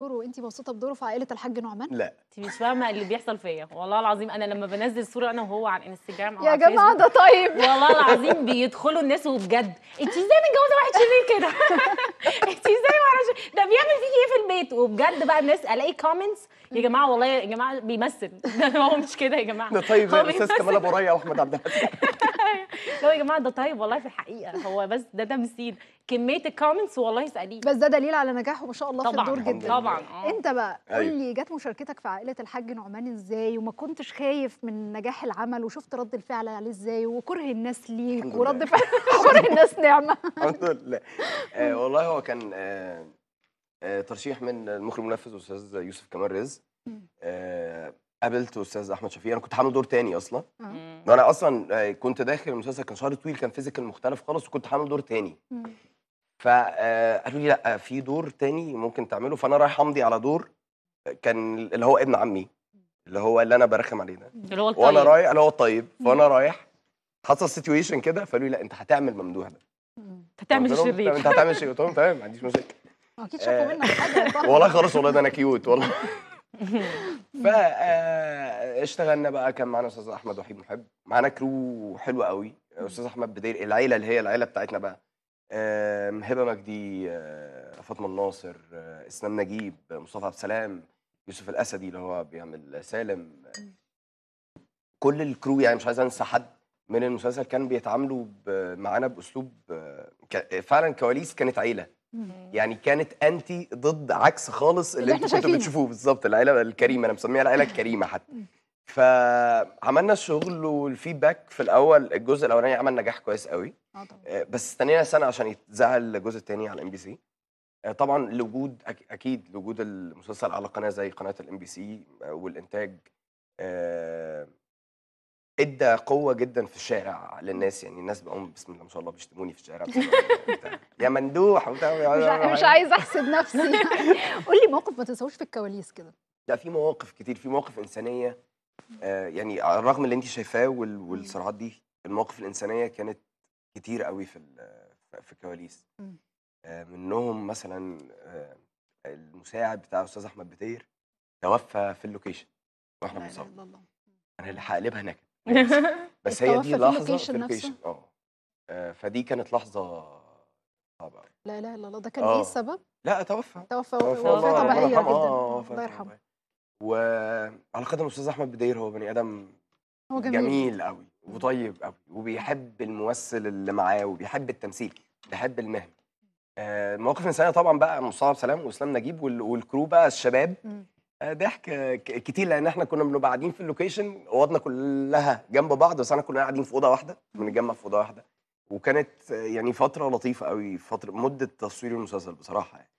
دور وانت مبسوطه بدوره في عائله الحاج نعمان؟ لا انت مش فاهمه اللي بيحصل فيا والله العظيم انا لما بنزل صوره انا وهو على الانستجرام يا جماعه ده طيب والله العظيم بيدخلوا الناس وبجد انت ازاي متجوزه واحد شرير كده؟ انت ازاي معرفش ده بيعمل فيكي ايه في البيت وبجد بقى الناس الاقي كومنتس يا جماعه والله يا جماعه بيمثل هو مش كده يا جماعه ده طيب يا الاستاذ كمال ابو ريا واحمد عبد الحفيظ لا يا جماعه ده طيب والله في الحقيقه هو بس ده تمثيل كميه الكومنتس والله اساليه بس ده دليل على نجاحه ما شاء الله طبعًا في الدور جدا طبعا آه. انت بقى قول أيوه. لي جت مشاركتك في عائله الحاج نعمان ازاي وما كنتش خايف من نجاح العمل وشفت رد الفعل عليه ازاي وكره الناس ليك ورد فعل كره الناس نعمه الحمد لله آه والله هو كان آه آه ترشيح من المخرج المنفذ استاذ يوسف كمال رزق آه قابلت استاذ احمد شفيق انا كنت عامل دور تاني اصلا آه. انا اصلا آه، كنت داخل المسلسل كان شهر طويل كان فيزيكال مختلف خالص وكنت حامل دور تاني فقالوا آه، لي لا في دور تاني ممكن تعمله فانا رايح امضي على دور آه، كان اللي هو ابن عمي اللي هو اللي انا برخم عليه ده اللي هو الطيب وانا رايح اللي هو الطيب فانا رايح حصل سيتويشن كده فقالوا لي لا انت هتعمل ممدوح ده هتعمل شرير انت هتعمل شرير قلت لهم تمام ما عنديش مشاكل اكيد شافوا منك حاجه والله خالص والله ده انا كيوت والله فاشتغلنا آه، بقى كان معانا استاذ احمد وحيد محب معانا كرو حلو قوي استاذ احمد بدير العيله اللي هي العيله بتاعتنا بقى هبه آه، مجدي آه، فاطمه الناصر اسلام نجيب مصطفى عبد السلام يوسف الاسدي اللي هو بيعمل سالم كل الكرو يعني مش عايز انسى حد من المسلسل كان بيتعاملوا معانا باسلوب فعلا كواليس كانت عيله يعني كانت انتي ضد عكس خالص اللي, انتوا كنتوا بتشوفوه بالظبط العيله الكريمه انا مسميها العيله الكريمه حتى فعملنا الشغل والفيدباك في الاول الجزء الاولاني عمل نجاح كويس قوي آه، آه، بس استنينا سنه عشان يتذاع الجزء الثاني على ام بي سي طبعا لوجود اكيد لوجود المسلسل على قناه زي قناه الام آه، بي سي والانتاج ادى قوه جدا في الشارع للناس يعني الناس بقوم بسم الله ما شاء الله بيشتموني في الشارع يا مندوح مش, عايز احسد نفسي قول لي موقف ما تنساهوش في الكواليس كده لا في مواقف كتير في مواقف انسانيه آه يعني على الرغم اللي انت شايفاه والصراعات دي المواقف الانسانيه كانت كتير قوي في في الكواليس آه منهم مثلا آه المساعد بتاع الاستاذ احمد بتير توفى في اللوكيشن واحنا بنصور انا اللي هقلبها نكد بس هي دي لحظه في اللوكيشن آه. اه فدي كانت لحظه صعبه لا لا لا ده كان ايه آه. السبب؟ لا توفى توفى وفاه طبيعيه جدا الله يرحمه آه، وعلى قدم الاستاذ احمد بدير هو بني ادم هو جميل جميل قوي وطيب قوي وبيحب الممثل اللي معاه وبيحب التمثيل بيحب المهنه مواقف انسانيه طبعا بقى مصطفى سلام واسلام نجيب والكرو بقى الشباب آه، ضحك كتير لان احنا كنا بنبقى قاعدين في اللوكيشن اوضنا كلها جنب بعض بس انا كنا قاعدين في اوضه واحده بنتجمع في اوضه واحده وكانت يعني فتره لطيفه قوي فتره مده تصوير المسلسل بصراحه يعني